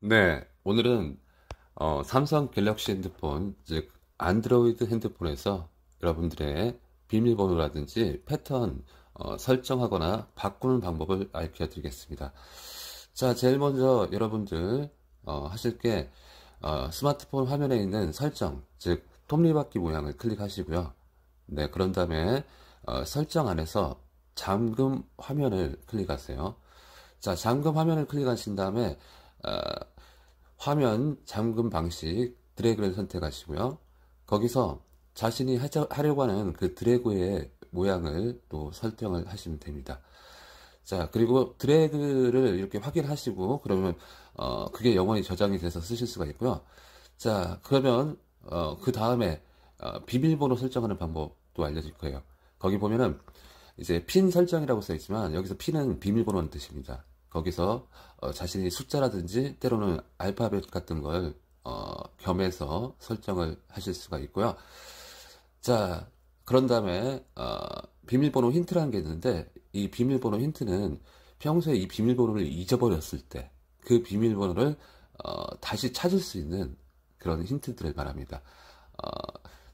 네, 오늘은 어, 삼성 갤럭시 핸드폰, 즉 안드로이드 핸드폰에서 여러분들의 비밀번호라든지 패턴 어, 설정하거나 바꾸는 방법을 알려드리겠습니다. 자, 제일 먼저 여러분들 어, 하실 게 어, 스마트폰 화면에 있는 설정, 즉 톱니바퀴 모양을 클릭하시고요. 네, 그런 다음에 어, 설정 안에서 잠금 화면을 클릭하세요. 자, 잠금 화면을 클릭하신 다음에 어, 화면 잠금 방식 드래그를 선택하시고요. 거기서 자신이 하려고 하는 그 드래그의 모양을 또 설정을 하시면 됩니다. 자 그리고 드래그를 이렇게 확인하시고 그러면 어, 그게 영원히 저장이 돼서 쓰실 수가 있고요. 자 그러면 어, 그 다음에 어, 비밀번호 설정하는 방법도 알려줄 거예요. 거기 보면은 이제 핀 설정이라고 써 있지만 여기서 핀은 비밀번호는 뜻입니다. 거기서 어, 자신이 숫자라든지 때로는 알파벳 같은 걸 어, 겸해서 설정을 하실 수가 있고요. 자, 그런 다음에 어, 비밀번호 힌트라는 게 있는데 이 비밀번호 힌트는 평소에 이 비밀번호를 잊어버렸을 때 그 비밀번호를 어, 다시 찾을 수 있는 그런 힌트들을 말합니다. 어,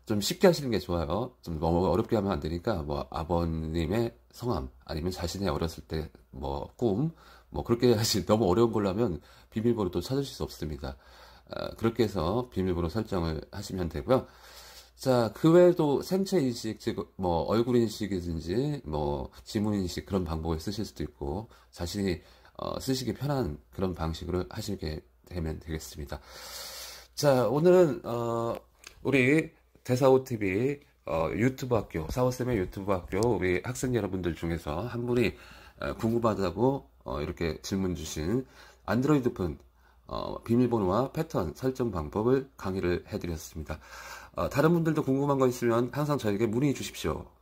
좀 쉽게 하시는 게 좋아요. 좀 너무 어렵게 하면 안 되니까 뭐 아버님의 성함 아니면 자신의 어렸을 때 뭐 꿈뭐 뭐 그렇게 하시 너무 어려운 걸로 하면 비밀번호 또 찾으실 수 없습니다. 아, 그렇게 해서 비밀번호 설정을 하시면 되고요. 자, 그 외에도 생체 인식, 즉, 뭐, 얼굴 인식이든지, 뭐, 지문 인식 그런 방법을 쓰실 수도 있고, 자신이 어, 쓰시기 편한 그런 방식으로 하시게 되면 되겠습니다. 자, 오늘은, 어, 우리 태사오 TV 어, 유튜브 학교 사오쌤의 유튜브 학교 우리 학생 여러분들 중에서 한 분이 어, 궁금하다고 어, 이렇게 질문 주신 안드로이드폰 어, 비밀번호와 패턴 설정 방법을 강의를 해드렸습니다. 어, 다른 분들도 궁금한 거 있으면 항상 저에게 문의해 주십시오.